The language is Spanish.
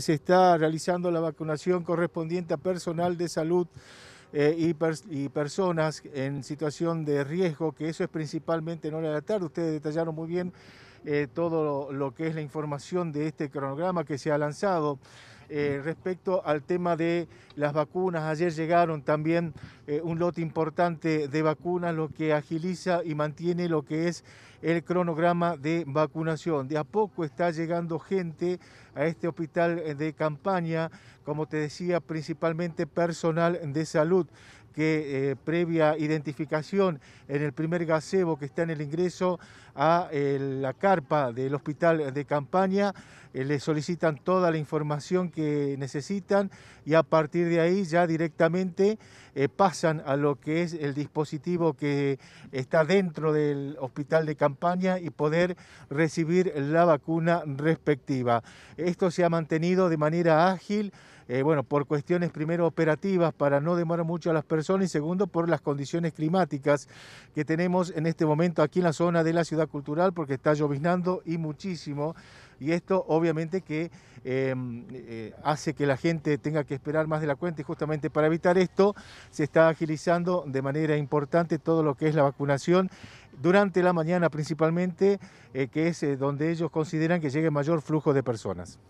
Se está realizando la vacunación correspondiente a personal de salud eh, y, personas en situación de riesgo, que eso es principalmente en hora de la tarde. Ustedes detallaron muy bien eh, todo lo que es la información de este cronograma que se ha lanzado. Eh, respecto al tema de las vacunas, ayer llegaron también eh, un lote importante de vacunas, lo que agiliza y mantiene lo que es el cronograma de vacunación. De a poco está llegando gente a este hospital eh, de campaña, como te decía, principalmente personal de salud que eh, previa identificación en el primer gazebo que está en el ingreso a eh, la carpa del hospital de campaña, eh, le solicitan toda la información que necesitan y a partir de ahí ya directamente pasan a lo que es el dispositivo que está dentro del hospital de campaña y poder recibir la vacuna respectiva. Esto se ha mantenido de manera ágil. Eh, bueno, por cuestiones primero operativas para no demorar mucho a las personas y segundo por las condiciones climáticas que tenemos en este momento aquí en la zona de la ciudad cultural porque está lloviznando y muchísimo y esto obviamente que em, eh, hace que la gente tenga que esperar más de la cuenta y justamente para evitar esto se está agilizando de manera importante todo lo que es la vacunación durante la mañana principalmente, eh, que es donde ellos consideran que llegue mayor flujo de personas.